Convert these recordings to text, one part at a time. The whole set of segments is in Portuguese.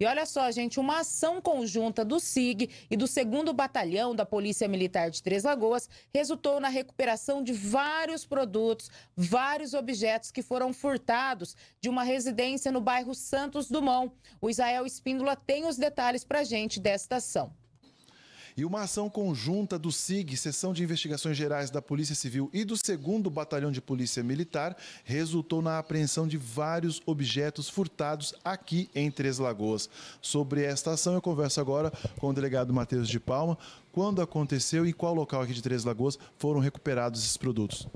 E olha só, gente, uma ação conjunta do SIG e do 2 Batalhão da Polícia Militar de Três Lagoas resultou na recuperação de vários produtos, vários objetos que foram furtados de uma residência no bairro Santos Dumont. O Israel Espíndola tem os detalhes para gente desta ação. E uma ação conjunta do SIG, Seção de Investigações Gerais da Polícia Civil e do 2 Batalhão de Polícia Militar, resultou na apreensão de vários objetos furtados aqui em Três Lagoas. Sobre esta ação, eu converso agora com o delegado Matheus de Palma. Quando aconteceu e qual local aqui de Três Lagoas foram recuperados esses produtos?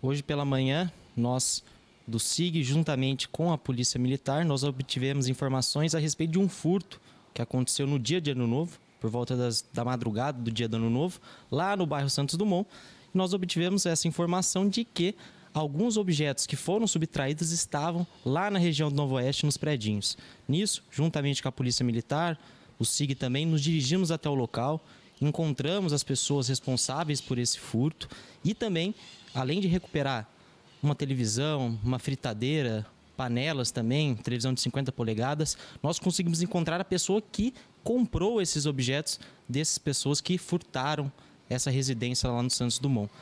Hoje pela manhã, nós do SIG, juntamente com a Polícia Militar, nós obtivemos informações a respeito de um furto que aconteceu no dia de Ano Novo, por volta das, da madrugada do dia do Ano Novo, lá no bairro Santos Dumont. nós obtivemos essa informação de que alguns objetos que foram subtraídos estavam lá na região do Novo Oeste, nos predinhos. Nisso, juntamente com a Polícia Militar, o SIG também, nos dirigimos até o local, encontramos as pessoas responsáveis por esse furto e também, além de recuperar uma televisão, uma fritadeira, panelas também, televisão de 50 polegadas, nós conseguimos encontrar a pessoa que comprou esses objetos dessas pessoas que furtaram essa residência lá no Santos Dumont.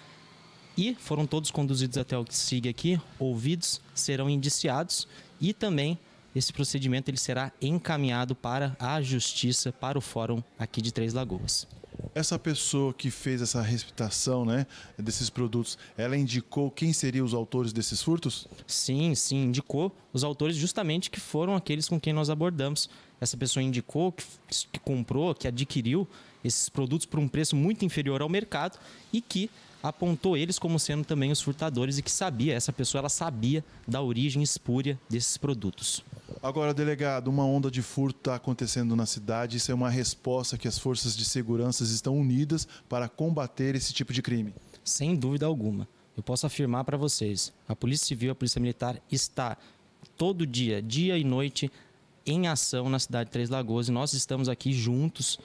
E foram todos conduzidos até o que sigue aqui, ouvidos, serão indiciados e também esse procedimento ele será encaminhado para a justiça, para o fórum aqui de Três Lagoas. Essa pessoa que fez essa recitação né, desses produtos, ela indicou quem seriam os autores desses furtos? Sim, sim, indicou os autores justamente que foram aqueles com quem nós abordamos. Essa pessoa indicou que, que comprou, que adquiriu esses produtos por um preço muito inferior ao mercado e que apontou eles como sendo também os furtadores e que sabia, essa pessoa ela sabia da origem espúria desses produtos. Agora, delegado, uma onda de furto está acontecendo na cidade. Isso é uma resposta que as forças de segurança estão unidas para combater esse tipo de crime? Sem dúvida alguma. Eu posso afirmar para vocês: a Polícia Civil, e a Polícia Militar está todo dia, dia e noite, em ação na cidade de Três Lagoas e nós estamos aqui juntos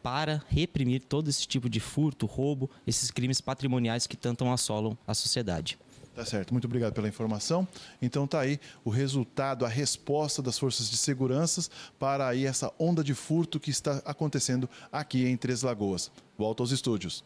para reprimir todo esse tipo de furto, roubo, esses crimes patrimoniais que tanto assolam a sociedade. Tá certo, muito obrigado pela informação. Então tá aí o resultado, a resposta das forças de seguranças para aí essa onda de furto que está acontecendo aqui em Três Lagoas. Volto aos estúdios.